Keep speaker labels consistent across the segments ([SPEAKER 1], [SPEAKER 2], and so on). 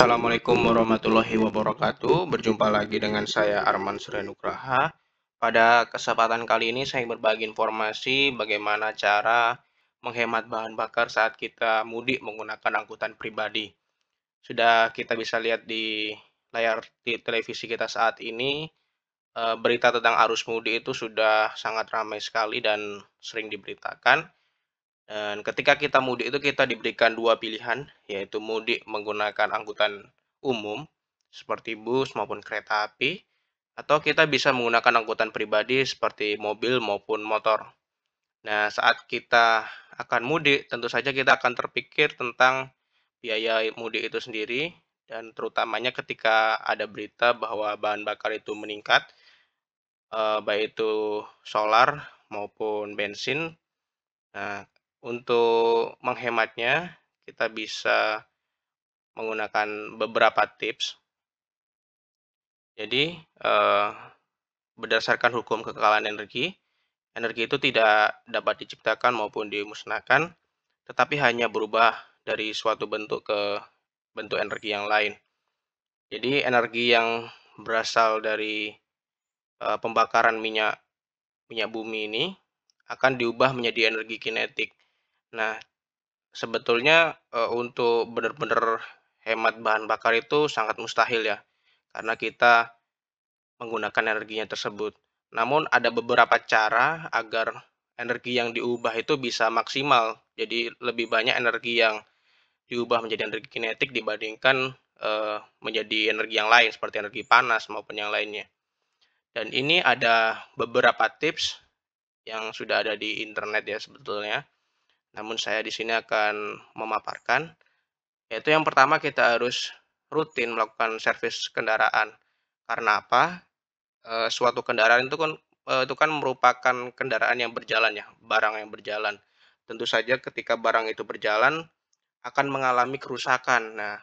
[SPEAKER 1] Assalamualaikum warahmatullahi wabarakatuh. Berjumpa lagi dengan saya Arman Suryanugraha. Pada kesempatan kali ini saya berbagi informasi bagaimana cara menghemat bahan bakar saat kita mudik menggunakan angkutan pribadi. Sudah kita bisa lihat di layar di televisi kita saat ini eh, berita tentang arus mudik itu sudah sangat ramai sekali dan sering diberitakan dan ketika kita mudik itu kita diberikan dua pilihan, yaitu mudik menggunakan angkutan umum seperti bus maupun kereta api, atau kita bisa menggunakan angkutan pribadi seperti mobil maupun motor. Nah, saat kita akan mudik, tentu saja kita akan terpikir tentang biaya mudik itu sendiri, dan terutamanya ketika ada berita bahwa bahan bakar itu meningkat, eh, baik itu solar maupun bensin. Nah, untuk menghematnya, kita bisa menggunakan beberapa tips. Jadi, eh, berdasarkan hukum kekekalan energi, energi itu tidak dapat diciptakan maupun dimusnahkan, tetapi hanya berubah dari suatu bentuk ke bentuk energi yang lain. Jadi, energi yang berasal dari eh, pembakaran minyak minyak bumi ini akan diubah menjadi energi kinetik Nah, sebetulnya e, untuk benar-benar hemat bahan bakar itu sangat mustahil ya, karena kita menggunakan energinya tersebut. Namun ada beberapa cara agar energi yang diubah itu bisa maksimal. Jadi lebih banyak energi yang diubah menjadi energi kinetik dibandingkan e, menjadi energi yang lain seperti energi panas maupun yang lainnya. Dan ini ada beberapa tips yang sudah ada di internet ya sebetulnya namun saya di sini akan memaparkan yaitu yang pertama kita harus rutin melakukan servis kendaraan. Karena apa? E, suatu kendaraan itu kan e, itu kan merupakan kendaraan yang berjalan ya, barang yang berjalan. Tentu saja ketika barang itu berjalan akan mengalami kerusakan. Nah,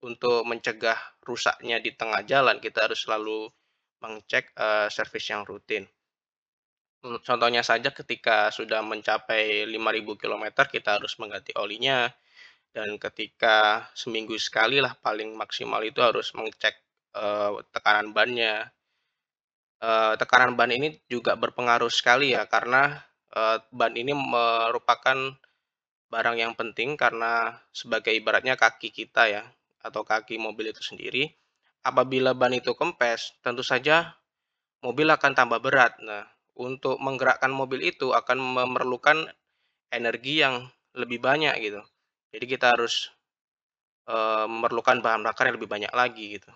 [SPEAKER 1] untuk mencegah rusaknya di tengah jalan kita harus selalu mengecek e, servis yang rutin. Contohnya saja ketika sudah mencapai 5.000 km kita harus mengganti olinya dan ketika seminggu sekali lah paling maksimal itu harus mengecek uh, tekanan bannya. Uh, tekanan ban ini juga berpengaruh sekali ya karena uh, ban ini merupakan barang yang penting karena sebagai ibaratnya kaki kita ya atau kaki mobil itu sendiri. Apabila ban itu kempes, tentu saja mobil akan tambah berat. Nah, untuk menggerakkan mobil itu akan memerlukan energi yang lebih banyak gitu. Jadi kita harus e, memerlukan bahan bakar yang lebih banyak lagi gitu.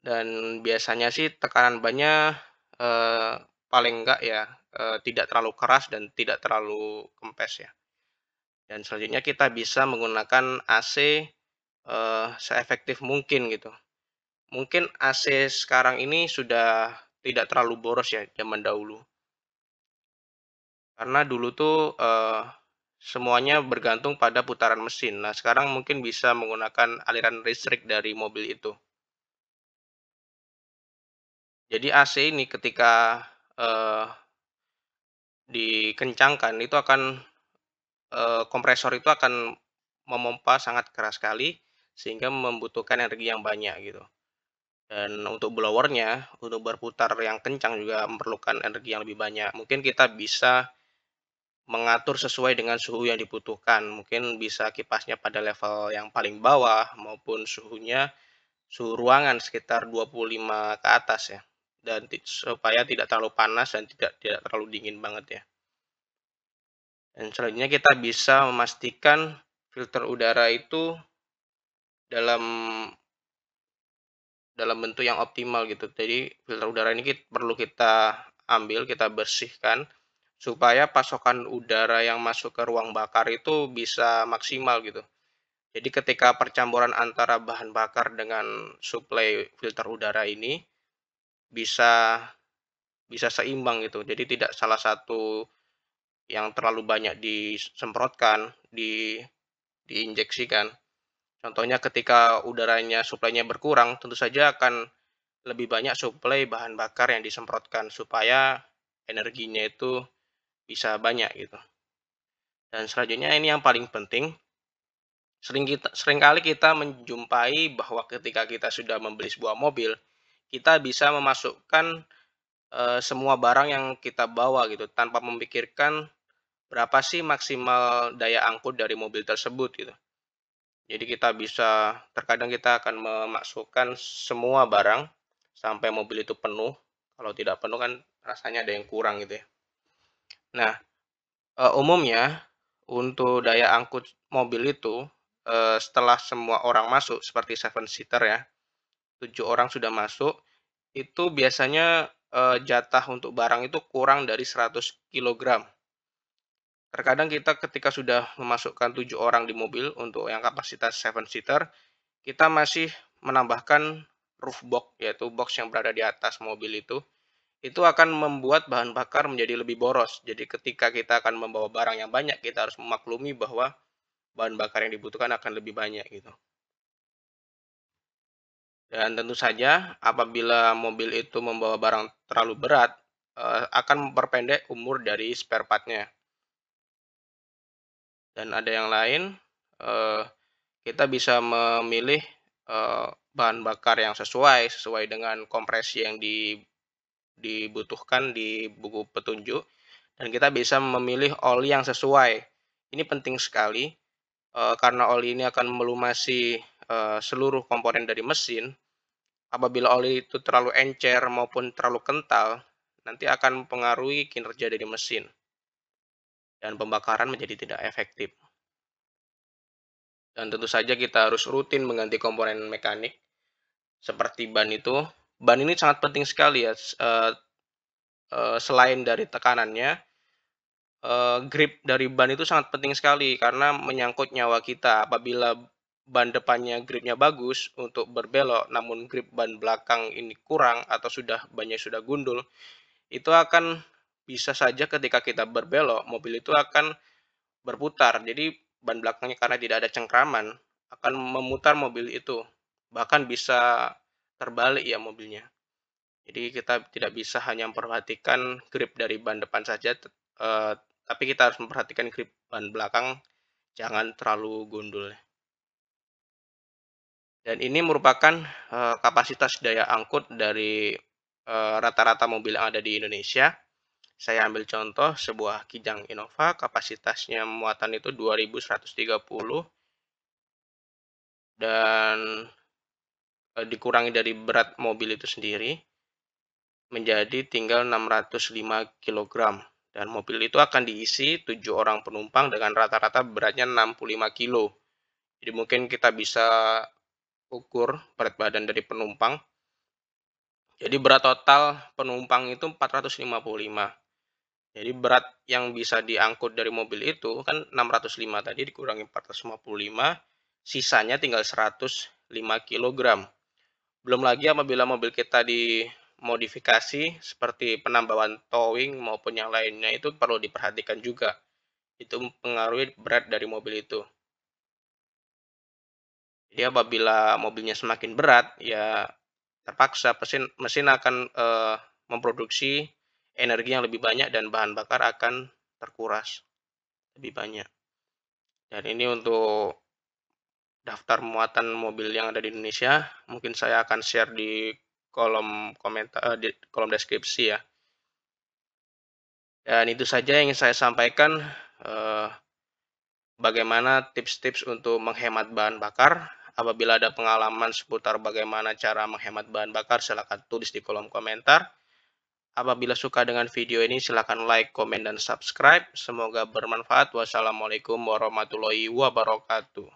[SPEAKER 1] Dan biasanya sih tekanan banyak e, paling enggak ya e, tidak terlalu keras dan tidak terlalu kempes ya. Dan selanjutnya kita bisa menggunakan AC e, seefektif mungkin gitu. Mungkin AC sekarang ini sudah tidak terlalu boros ya zaman dahulu. Karena dulu tuh uh, semuanya bergantung pada putaran mesin. Nah, sekarang mungkin bisa menggunakan aliran listrik dari mobil itu. Jadi AC ini ketika uh, dikencangkan itu akan uh, kompresor itu akan memompa sangat keras sekali sehingga membutuhkan energi yang banyak gitu. Dan untuk blowernya, untuk berputar yang kencang juga memerlukan energi yang lebih banyak. Mungkin kita bisa mengatur sesuai dengan suhu yang dibutuhkan. Mungkin bisa kipasnya pada level yang paling bawah maupun suhunya suhu ruangan sekitar 25 ke atas ya. Dan supaya tidak terlalu panas dan tidak tidak terlalu dingin banget ya. Dan selanjutnya kita bisa memastikan filter udara itu dalam dalam bentuk yang optimal gitu. Jadi filter udara ini kita, perlu kita ambil, kita bersihkan supaya pasokan udara yang masuk ke ruang bakar itu bisa maksimal gitu. Jadi ketika percampuran antara bahan bakar dengan suplai filter udara ini bisa bisa seimbang gitu. Jadi tidak salah satu yang terlalu banyak disemprotkan, di diinjeksikan. Contohnya ketika udaranya suplainya berkurang, tentu saja akan lebih banyak suplai bahan bakar yang disemprotkan supaya energinya itu bisa banyak gitu. Dan selanjutnya ini yang paling penting. Sering kita, seringkali kita menjumpai bahwa ketika kita sudah membeli sebuah mobil, kita bisa memasukkan e, semua barang yang kita bawa gitu tanpa memikirkan berapa sih maksimal daya angkut dari mobil tersebut gitu. Jadi kita bisa, terkadang kita akan memasukkan semua barang sampai mobil itu penuh. Kalau tidak penuh kan rasanya ada yang kurang gitu ya. Nah, eh, umumnya untuk daya angkut mobil itu eh, setelah semua orang masuk seperti seven seater ya, tujuh orang sudah masuk, itu biasanya eh, jatah untuk barang itu kurang dari 100 kilogram. Terkadang kita ketika sudah memasukkan tujuh orang di mobil untuk yang kapasitas seven seater, kita masih menambahkan roof box, yaitu box yang berada di atas mobil itu. Itu akan membuat bahan bakar menjadi lebih boros. Jadi ketika kita akan membawa barang yang banyak, kita harus memaklumi bahwa bahan bakar yang dibutuhkan akan lebih banyak gitu. Dan tentu saja apabila mobil itu membawa barang terlalu berat, eh, akan memperpendek umur dari spare partnya dan ada yang lain eh, kita bisa memilih eh, bahan bakar yang sesuai sesuai dengan kompresi yang di, dibutuhkan di buku petunjuk dan kita bisa memilih oli yang sesuai ini penting sekali eh, karena oli ini akan melumasi eh, seluruh komponen dari mesin apabila oli itu terlalu encer maupun terlalu kental nanti akan mempengaruhi kinerja dari mesin dan pembakaran menjadi tidak efektif. Dan tentu saja kita harus rutin mengganti komponen mekanik seperti ban itu. Ban ini sangat penting sekali ya. Eh, eh, selain dari tekanannya, eh, grip dari ban itu sangat penting sekali karena menyangkut nyawa kita. Apabila ban depannya gripnya bagus untuk berbelok, namun grip ban belakang ini kurang atau sudah banyak sudah gundul, itu akan bisa saja ketika kita berbelok, mobil itu akan berputar. Jadi ban belakangnya karena tidak ada cengkraman akan memutar mobil itu. Bahkan bisa terbalik ya mobilnya. Jadi kita tidak bisa hanya memperhatikan grip dari ban depan saja, eh, tapi kita harus memperhatikan grip ban belakang jangan terlalu gundul. Dan ini merupakan eh, kapasitas daya angkut dari eh, rata-rata mobil yang ada di Indonesia saya ambil contoh sebuah Kijang Innova, kapasitasnya muatan itu 2130 dan e, dikurangi dari berat mobil itu sendiri menjadi tinggal 605 kg dan mobil itu akan diisi 7 orang penumpang dengan rata-rata beratnya 65 kg. Jadi mungkin kita bisa ukur berat badan dari penumpang. Jadi berat total penumpang itu 455 jadi berat yang bisa diangkut dari mobil itu kan 605 tadi dikurangi 455, sisanya tinggal 105 kg. Belum lagi apabila mobil kita dimodifikasi seperti penambahan towing maupun yang lainnya itu perlu diperhatikan juga. Itu mempengaruhi berat dari mobil itu. Jadi apabila mobilnya semakin berat ya terpaksa mesin mesin akan eh, memproduksi energi yang lebih banyak dan bahan bakar akan terkuras lebih banyak. Dan ini untuk daftar muatan mobil yang ada di Indonesia, mungkin saya akan share di kolom komentar eh, di kolom deskripsi ya. Dan itu saja yang saya sampaikan eh, bagaimana tips-tips untuk menghemat bahan bakar. Apabila ada pengalaman seputar bagaimana cara menghemat bahan bakar, silakan tulis di kolom komentar. Apabila suka dengan video ini, silahkan like, komen, dan subscribe. Semoga bermanfaat. Wassalamualaikum warahmatullahi wabarakatuh.